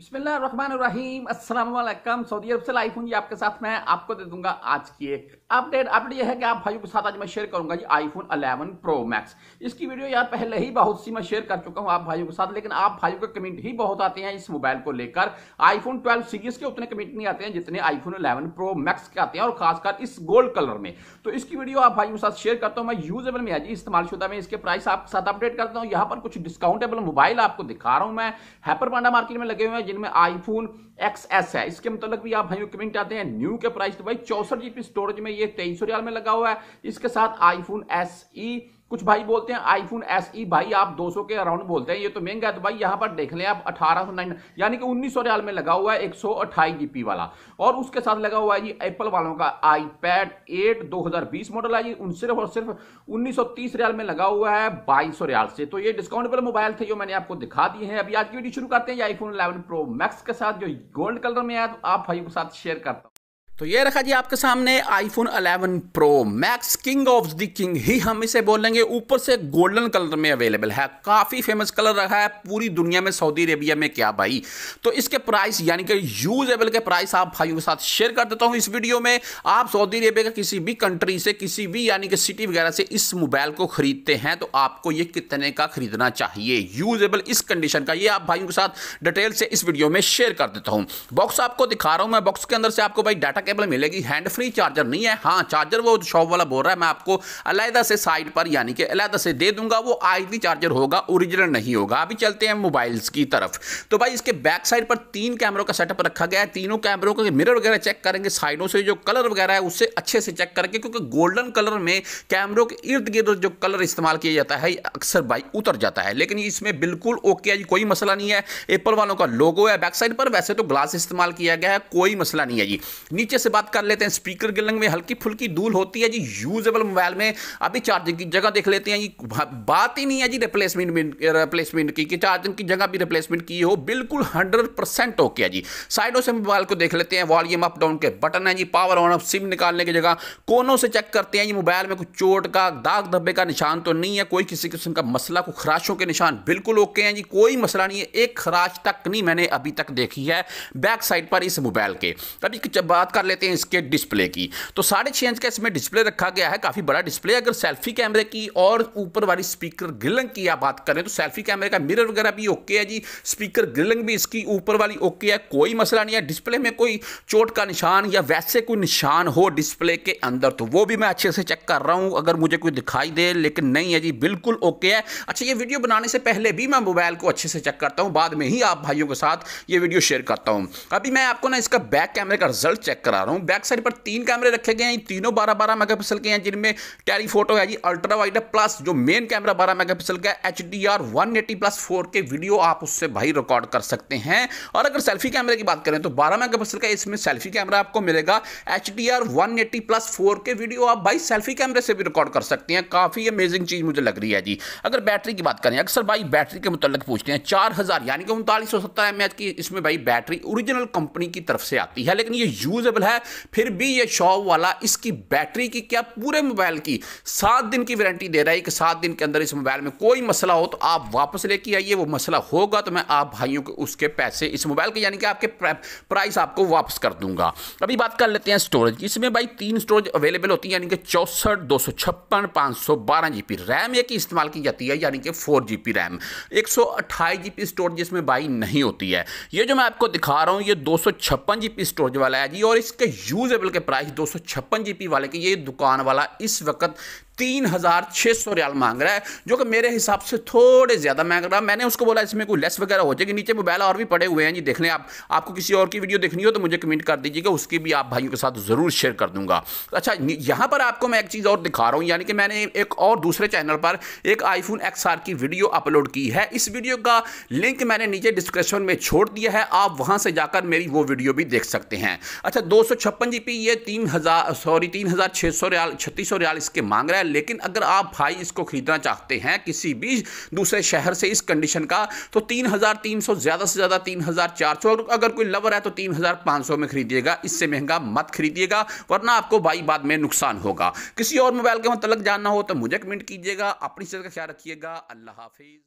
बिस्मिल्लाम अस्सलाम सऊदी अरब से लाइव हूँ आपके साथ मैं आपको दे दूंगा आज की एक अपडेट अपडेट यह है कि आप भाइयों के साथ आज मैं शेयर करूंगा जी आईफोन 11 प्रो मैक्स इसकी वीडियो यार पहले ही बहुत सी मैं शेयर कर चुका हूँ आप भाइयों के साथ लेकिन आप भाइयों के कमेंट ही बहुत आते हैं इस मोबाइल को लेकर आईफोन ट्वेल्व सीरीज के उतने कमेंट नहीं आते हैं जितने आईफोन अलेवन प्रो मैक्स के आते हैं और खासकर इस गोल्ड कलर में तो इसकी वीडियो आप भाइयों के साथ शेयर करता हूँ मैं यूजेबल में जी इस्तेमाल शुदा में इसके प्राइस आपके साथ अपडेट करता हूँ यहाँ पर कुछ डिस्काउंटेबल मोबाइल आपको दिखा रहा हूँ मैं हैपर पांडा मार्केट में लगे हुए हैं हैं जिनमें आईफोन एक्स एस है इसके मतलब भी आप भाइयों कमेंट आते हैं न्यू के प्राइस तो भाई चौसठ जीबी स्टोरेज में ये तेईस में लगा हुआ है इसके साथ आईफोन एस ई कुछ भाई बोलते हैं आईफोन एस ई भाई आप 200 के अराउंड बोलते हैं ये तो महंगा है तो भाई यहाँ पर देख लें आप अठारह सौ यानी कि उन्नीस सौ रियाल में लगा हुआ है एक सौ जीबी वाला और उसके साथ लगा हुआ है जी एप्पल वालों का आई पैड एट दो हजार बीस मॉडल है जी सिर्फ और सिर्फ उन्नीस सौ तीस रियाल में लगा हुआ है बाईस सौ रियाल से तो ये डिस्काउंटेबल मोबाइल थे जो मैंने आपको दिखा दिए हैं अभी आज की वीडियो शुरू करते हैं आईफोन इलेवन प्रो मैक्स के साथ जो गोल्ड कलर में आया तो आप भाई के साथ शेयर करता हूँ तो ये रखा जी आपके सामने iPhone 11 pro max king of the king ही हम इसे बोलेंगे ऊपर से गोल्डन कलर में अवेलेबल है काफ़ी फेमस कलर रहा है पूरी दुनिया में सऊदी अरेबिया में क्या भाई तो इसके प्राइस यानी कि यूजेबल के प्राइस आप भाइयों के साथ शेयर कर देता हूँ इस वीडियो में आप सऊदी अरेबिया के किसी भी कंट्री से किसी भी यानी कि सिटी वगैरह से इस मोबाइल को खरीदते हैं तो आपको ये कितने का खरीदना चाहिए यूजेबल इस कंडीशन का ये आप भाइयों के साथ डिटेल से इस वीडियो में शेयर कर देता हूँ बॉक्स आपको दिखा रहा हूँ मैं बॉक्स के अंदर से आपको भाई डाटा केबल मिलेगी हैंड फ्री चार्जर नहीं है हाँ चार्जर वो शॉप वाला बोल रहा है मैं आपको अलहदा से साइड पर यानी कि अलहदा से दे दूंगा वो आई आईडी चार्जर होगा ओरिजिनल नहीं होगा अभी चलते हैं मोबाइल्स की तरफ तो भाई इसके बैक साइड पर तीन कैमरों का सेटअप रखा गया है तीनों कैमरों का मिरर वगैरह चेक करेंगे साइडों से जो कलर वगैरह है उससे अच्छे से चेक करेंगे क्योंकि गोल्डन कलर में कैमरों के इर्द गिर्द जो कलर इस्तेमाल किया जाता है अक्सर भाई उतर जाता है लेकिन इसमें बिल्कुल ओके है कोई मसला नहीं है एप्पल वालों का लोगो है बैक साइड पर वैसे तो ग्लास इस्तेमाल किया गया है कोई मसला नहीं है जी नीचे नीचे से बात कर लेते हैं स्पीकर के लंग में हल्की फुल्की धूल होती है जी यूजेबल मोबाइल में अभी चार्जिंग की जगह देख लेते हैं जी बात ही नहीं है जी रिप्लेसमेंट रिप्लेसमेंट की कि चार्जिंग की जगह भी रिप्लेसमेंट की हो बिल्कुल हंड्रेड परसेंट ओके है जी साइडों से मोबाइल को देख लेते हैं वॉल्यूम अप डाउन के बटन है जी पावर ऑन ऑफ सिम निकालने की जगह कोनों से चेक करते हैं जी मोबाइल में कुछ चोट का दाग धब्बे का निशान तो नहीं है कोई किसी किस्म का मसला को खराशों के निशान बिल्कुल ओके हैं जी कोई मसला नहीं है एक खराश तक नहीं मैंने अभी तक देखी है बैक साइड पर इस मोबाइल के अभी बात कर कर लेते हैं इसके डिस्प्ले की तो साढ़े छः इंच का इसमें डिस्प्ले रखा गया है काफ़ी बड़ा डिस्प्ले अगर सेल्फी कैमरे की और ऊपर वाली स्पीकर ग्रिलंग की आप बात करें तो सेल्फी कैमरे का मिरर वगैरह भी ओके है जी स्पीकर ग्रिलंग भी इसकी ऊपर वाली ओके है कोई मसला नहीं है डिस्प्ले में कोई चोट का निशान या वैसे कोई निशान हो डिस्प्ले के अंदर तो वो भी मैं अच्छे से चेक कर रहा हूँ अगर मुझे कोई दिखाई दे लेकिन नहीं है जी बिल्कुल ओके है अच्छा ये वीडियो बनाने से पहले भी मैं मोबाइल को अच्छे से चेक करता हूँ बाद में ही आप भाइयों के साथ ये वीडियो शेयर करता हूँ अभी मैं आपको ना इसका बैक कैमरे का रिजल्ट चेक कर करा रहा हूँ बैक साइड पर तीन कैमरे रखे गए हैं तीनों बारह बारह मेगा के हैं जिनमें टैरी फोटो है जी अल्ट्रा वाइड प्लस जो मेन कैमरा बारह मेगा का H D R one eighty plus four K video आप उससे भाई रिकॉर्ड कर सकते हैं और अगर सेल्फी कैमरे की बात करें तो बारह मेगा का इसमें सेल्फी कैमरा आपको मिलेगा H D R one eighty plus four K video आप भाई सेल्फी कैमरे से भी रिकॉर्ड कर सकते हैं काफ़ी अमेजिंग चीज़ मुझे लग रही है जी अगर बैटरी की बात करें अक्सर भाई बैटरी के मुतल पूछते हैं चार हज़ार यानी कि उनतालीस सौ सत्तर एम एच की इसमें भाई बैटरी ओरिजिनल कंपनी की तरफ से आती है लेकिन ये यूजेबल है फिर भी ये शॉप वाला इसकी बैटरी की क्या पूरे मोबाइल की सात दिन की वारंटी दे रहा है कि सात दिन के अंदर इस मोबाइल में कोई मसला हो तो आप वापस लेके आइए वो मसला होगा तो मैं आप भाइयों के उसके पैसे इस मोबाइल के यानी कि आपके प्राइस आपको वापस कर दूंगा अभी बात कर लेते हैं स्टोरेज इसमें भाई तीन स्टोरेज अवेलेबल होती है यानी कि चौसठ दो सौ रैम एक इस्तेमाल की जाती है यानी कि फोर रैम एक सौ स्टोरेज इसमें भाई नहीं होती है ये जो मैं आपको दिखा रहा हूँ ये दो सौ छप्पन जी बी स्टोरेज वाला है जी और इस इसके यूजेबल के प्राइस दो सौ वाले के ये दुकान वाला इस वक्त तीन हज़ार छः सौ रियाल मांग रहा है जो कि मेरे हिसाब से थोड़े ज़्यादा मांग रहा है मैंने उसको बोला इसमें कोई लेस वगैरह हो जाएगी नीचे मोबाइल और भी पड़े हुए हैं जी देख लें आप आपको किसी और की वीडियो देखनी हो तो मुझे कमेंट कर दीजिएगा उसकी भी आप भाइयों के साथ ज़रूर शेयर कर दूंगा अच्छा यहाँ पर आपको मैं एक चीज़ और दिखा रहा हूँ यानी कि मैंने एक और दूसरे चैनल पर एक आईफोन एक्स की वीडियो अपलोड की है इस वीडियो का लिंक मैंने नीचे डिस्क्रिप्शन में छोड़ दिया है आप वहाँ से जाकर मेरी वो वीडियो भी देख सकते हैं अच्छा दो सौ ये तीन हज़ार सॉरी तीन हज़ार छः सौ रियाल छत्तीस सौ रियाल इसके मांग रहा है है लेकिन अगर आप भाई इसको खरीदना चाहते हैं किसी भी दूसरे शहर से इस कंडीशन का तो तीन हज़ार तीन सौ ज़्यादा से ज़्यादा तीन हज़ार चार सौ अगर कोई लवर है तो तीन हज़ार पांच सौ में खरीदिएगा इससे महंगा मत खरीदिएगा वरना आपको भाई बाद में नुकसान होगा किसी और मोबाइल के मतलब जानना हो तो मुझे कमेंट कीजिएगा अपनी सेहत का ख्याल रखिएगा अल्लाह हाफिज़